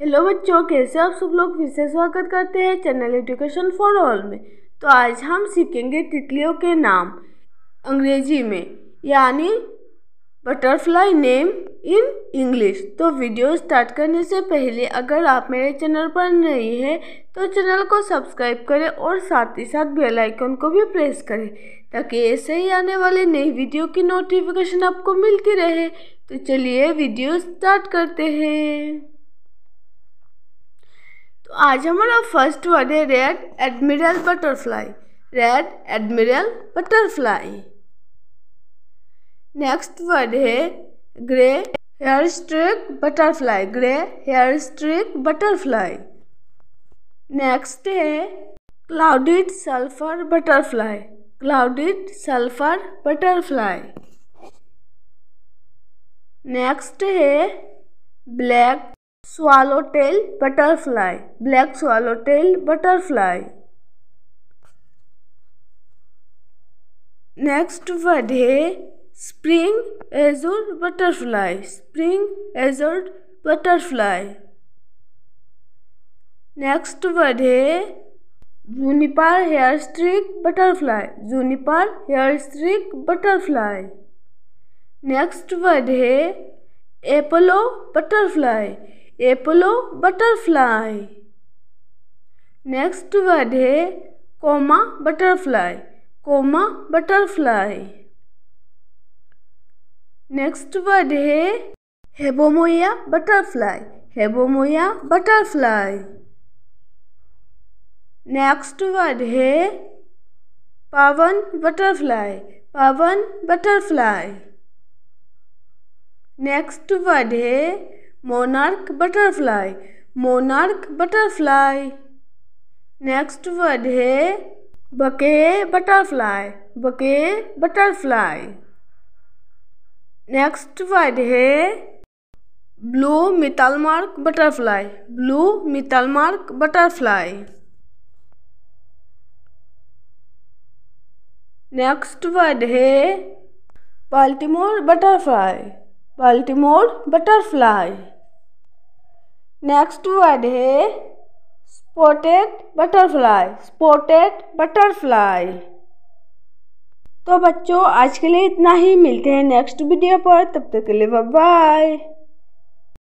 hello बच्चों कैसे आप सब लोग फिर से स्वागत करते हैं चैनल एजुकेशन फॉर ऑल में तो आज हम सीखेंगे तितलियों के नाम अंग्रेजी में यानी बटरफ्लाई नेम इन इंग्लिश तो वीडियो स्टार्ट करने से पहले अगर आप मेरे चैनल पर नहीं हैं तो चैनल को सब्सक्राइब करें और साथ ही साथ बेल आइकन को भी प्रेस करें ताकि ऐसे ही आने वाले नई वीडियो की नोटिफिकेशन आपको मिलती रहे तो चलिए वीडियो स्टार्ट करते हैं आज हमारा फर्स्ट वर्ड है red admiral butterfly red admiral butterfly next word है grey hairstreak butterfly grey hairstreak butterfly next है clouded sulphur butterfly clouded sulphur butterfly next है black swallowtail butterfly black swallowtail butterfly next word है spring azure butterfly spring azure butterfly next word है juniper hairstreak butterfly juniper hairstreak butterfly next word है Apollo butterfly Apollo butterfly next word है comma butterfly comma butterfly next word है Hebomoia butterfly Hebomoia butterfly next word है pavan butterfly pavan butterfly next word है monarch butterfly monarch butterfly next word है buckeye butterfly buckeye butterfly next word है blue metalmark butterfly blue metalmark butterfly next word है Baltimore butterfly Baltimore butterfly next word है spotted butterfly spotted butterfly तो बच्चों आज के लिए इतना ही मिलते हैं नेक्स्ट वीडियो पर तब तक के लिए बाय